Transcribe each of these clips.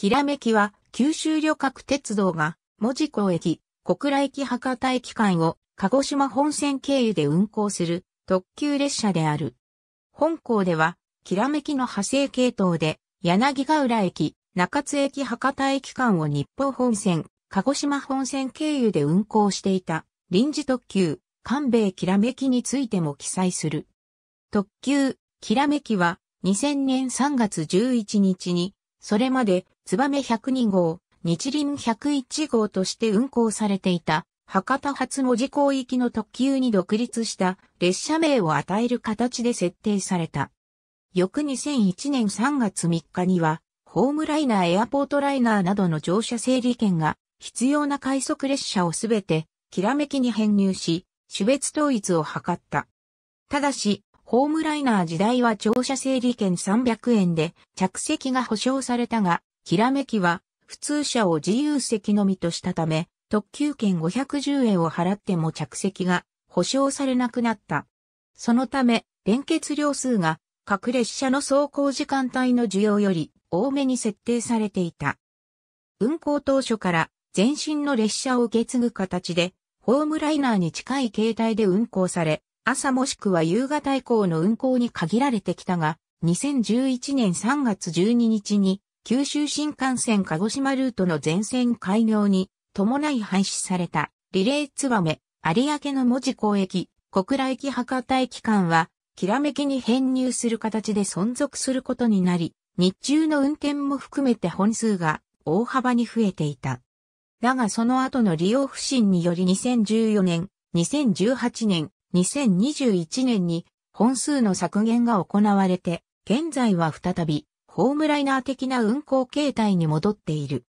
きらめきは、九州旅客鉄道が、文字港駅、小倉駅博多駅間を、鹿児島本線経由で運行する、特急列車である。本校では、きらめきの派生系統で、柳ヶ浦駅、中津駅博多駅間を日報本線、鹿児島本線経由で運行していた、臨時特急、韓米きらめきについても記載する。特急、きらめきは、2000年3月11日に、それまで燕102号、日輪101号として運行されていた、博多発文字港域の特急に独立した列車名を与える形で設定された。翌2001年3月3日には、ホームライナーエアポートライナーなどの乗車整理券が必要な快速列車をすべて、きらめきに編入し、種別統一を図った。ただし、ホームライナー時代は乗車整理券300円で着席が保証されたが、きらめきは、普通車を自由席のみとしたため、特急券510円を払っても着席が保証されなくなった。そのため、連結量数が各列車の走行時間帯の需要より多めに設定されていた。運行当初から全身の列車を受け継ぐ形で、ホームライナーに近い形態で運行され、朝もしくは夕方以降の運行に限られてきたが、2011年3月12日に九州新幹線鹿児島ルートの全線開業に伴い廃止されたリレーツバメ、有明の門司港駅、小倉駅博多駅間は、きらめきに編入する形で存続することになり、日中の運転も含めて本数が大幅に増えていた。だがその後の利用不振により2014年、2018年、2021年に本数の削減が行われて、現在は再びホームライナー的な運行形態に戻っている。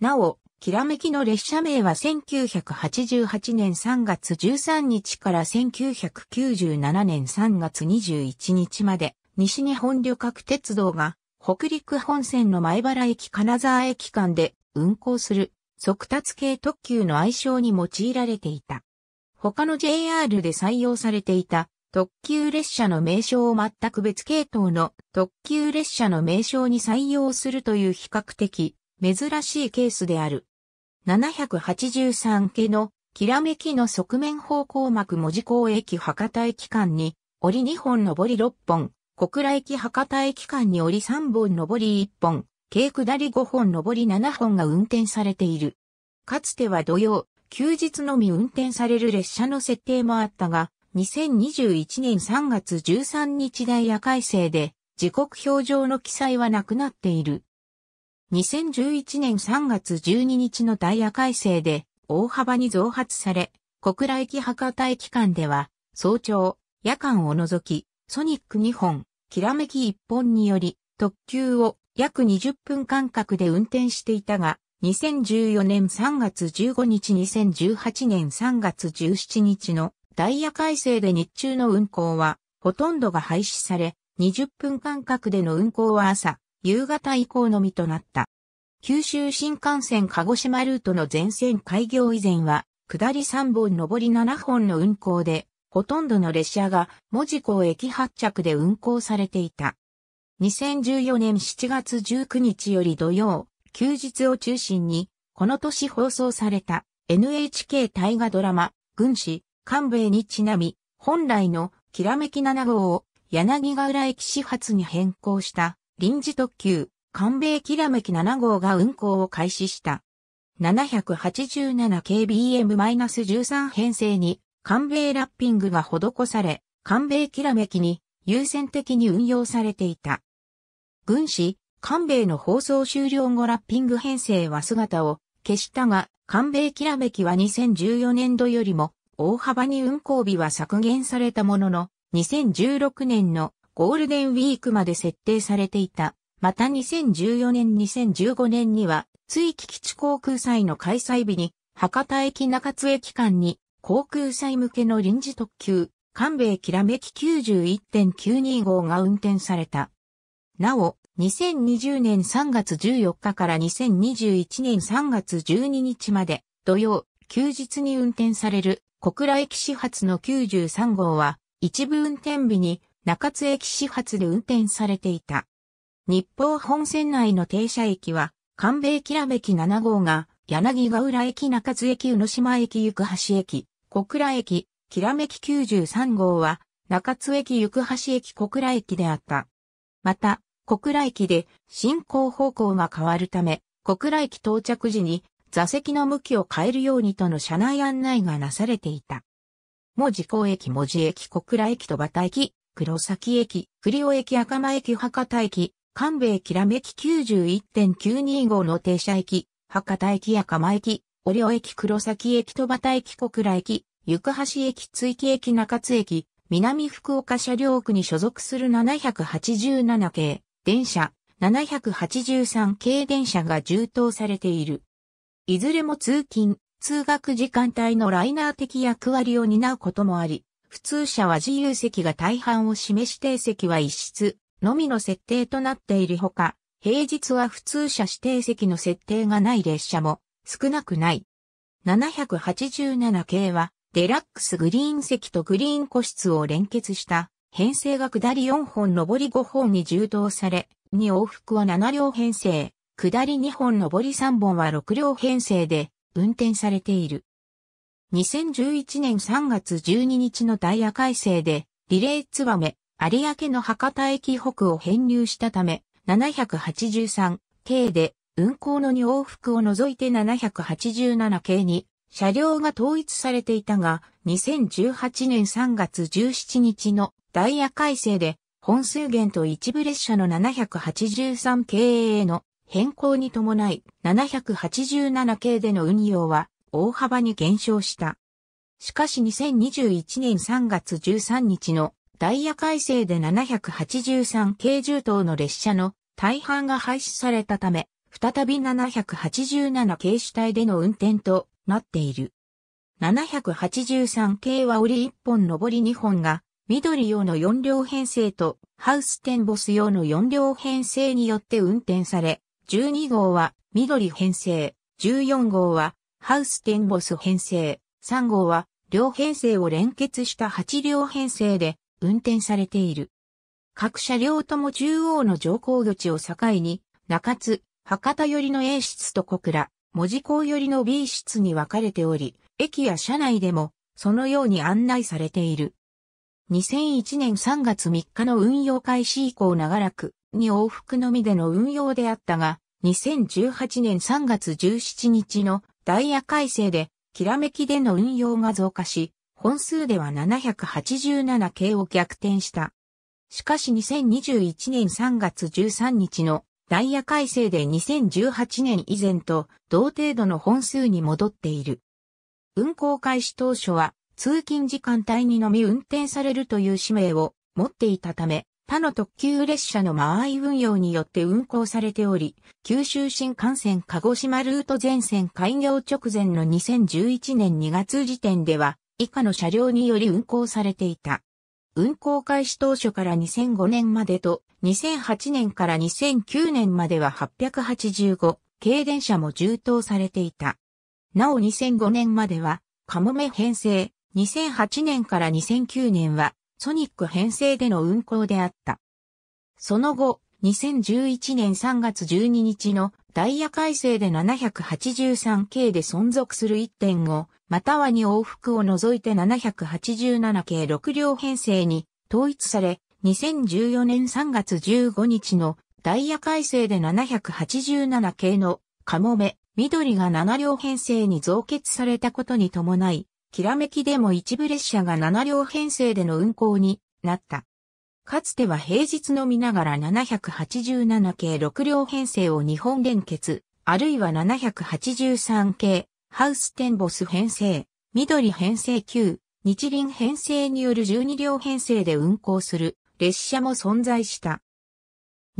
なお、きらめきの列車名は1988年3月13日から1997年3月21日まで、西日本旅客鉄道が北陸本線の前原駅金沢駅間で運行する速達系特急の愛称に用いられていた。他の JR で採用されていた特急列車の名称を全く別系統の特急列車の名称に採用するという比較的珍しいケースである。783系のきらめきの側面方向幕文字港駅博多駅間に折2本上り6本、小倉駅博多駅間に折3本上り1本、軽下り5本上り7本が運転されている。かつては土曜、休日のみ運転される列車の設定もあったが、2021年3月13日ダイヤ改正で、時刻表上の記載はなくなっている。2011年3月12日のダイヤ改正で、大幅に増発され、小倉駅博多駅間では、早朝、夜間を除き、ソニック2本、きらめき1本により、特急を約20分間隔で運転していたが、2014年3月15日2018年3月17日のダイヤ改正で日中の運行は、ほとんどが廃止され、20分間隔での運行は朝、夕方以降のみとなった。九州新幹線鹿児島ルートの全線開業以前は、下り3本上り7本の運行で、ほとんどの列車が門司港駅発着で運行されていた。2014年7月19日より土曜、休日を中心に、この年放送された NHK 大河ドラマ、軍師、韓米にちなみ、本来のきらめき7号を柳ヶ浦駅始発に変更した臨時特急、韓米きらめき7号が運行を開始した。787kbm-13 編成に韓米ラッピングが施され、韓米きらめきに優先的に運用されていた。軍師、韓米の放送終了後ラッピング編成は姿を消したが、韓米きらめきは2014年度よりも大幅に運行日は削減されたものの、2016年のゴールデンウィークまで設定されていた。また2014年2015年には、追記基地航空祭の開催日に、博多駅中津駅間に、航空祭向けの臨時特急、関米きらめき91.92号が運転された。なお、2020年3月14日から2021年3月12日まで、土曜、休日に運転される小倉駅始発の93号は、一部運転日に中津駅始発で運転されていた。日報本線内の停車駅は、関米きらべき7号が、柳ヶ浦駅中津駅宇野島駅行橋駅、小倉駅、きらめき93号は、中津駅行橋駅小倉駅であった。また、小倉駅で進行方向が変わるため、小倉駅到着時に座席の向きを変えるようにとの車内案内がなされていた。も、司港駅、文字駅、小倉駅、戸端駅、黒崎駅、栗尾駅、赤間駅、博多駅、関米駅、ラメ駅91.925の停車駅、博多駅、赤間駅、折尾駅、黒崎駅、戸端駅、小倉駅、行橋駅、追記駅、中津駅、南福岡車両区に所属する787系電車、783系電車が充当されている。いずれも通勤、通学時間帯のライナー的役割を担うこともあり、普通車は自由席が大半を示し定席は一室のみの設定となっているほか、平日は普通車指定席の設定がない列車も少なくない。787系はデラックスグリーン席とグリーン個室を連結した編成が下り4本上り5本に充当され、2往復は7両編成。下り2本上り3本は6両編成で運転されている。2011年3月12日のダイヤ改正で、リレーツバメ、有明の博多駅北を編入したため、783系で運行の2往復を除いて787系に車両が統一されていたが、2018年3月17日のダイヤ改正で、本数源と一部列車の783系への変更に伴い787系での運用は大幅に減少した。しかし2021年3月13日のダイヤ改正で783系重等の列車の大半が廃止されたため、再び787系主体での運転となっている。783系は折り1本上り2本が、緑用の4両編成とハウステンボス用の4両編成によって運転され、12号は緑編成、14号はハウステンボス編成、3号は両編成を連結した8両編成で運転されている。各車両とも中央の乗降口を境に、中津、博多寄りの A 室と小倉、文字港寄りの B 室に分かれており、駅や車内でもそのように案内されている。2001年3月3日の運用開始以降長らくに往復のみでの運用であったが、2018年3月17日のダイヤ改正で、きらめきでの運用が増加し、本数では787系を逆転した。しかし2021年3月13日のダイヤ改正で2018年以前と同程度の本数に戻っている。運行開始当初は通勤時間帯にのみ運転されるという使命を持っていたため、他の特急列車の間合い運用によって運行されており、九州新幹線鹿児島ルート全線開業直前の2011年2月時点では、以下の車両により運行されていた。運行開始当初から2005年までと、2008年から2009年までは885、軽電車も充当されていた。なお2005年までは、カモメ編成、2008年から2009年は、ソニック編成での運行であった。その後、2011年3月12日のダイヤ改正で 783K で存続する1.5、または2往復を除いて 787K 6両編成に統一され、2014年3月15日のダイヤ改正で 787K のカモメ、緑が7両編成に増結されたことに伴い、きらめきでも一部列車が7両編成での運行になった。かつては平日のみながら787系6両編成を日本連結、あるいは783系、ハウステンボス編成、緑編成9、日輪編成による12両編成で運行する列車も存在した。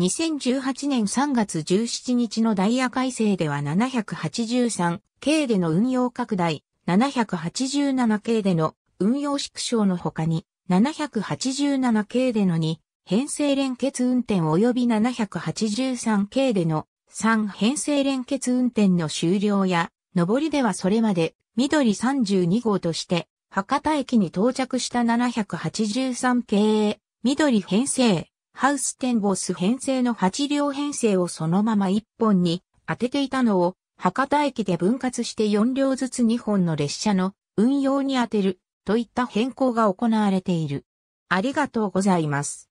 2018年3月17日のダイヤ改正では783系での運用拡大、787系での運用縮小の他に、787系での2、編成連結運転及び783系での3編成連結運転の終了や、上りではそれまで緑32号として博多駅に到着した783系、緑編成、ハウステンボス編成の8両編成をそのまま1本に当てていたのを博多駅で分割して4両ずつ2本の列車の運用に充てるといった変更が行われている。ありがとうございます。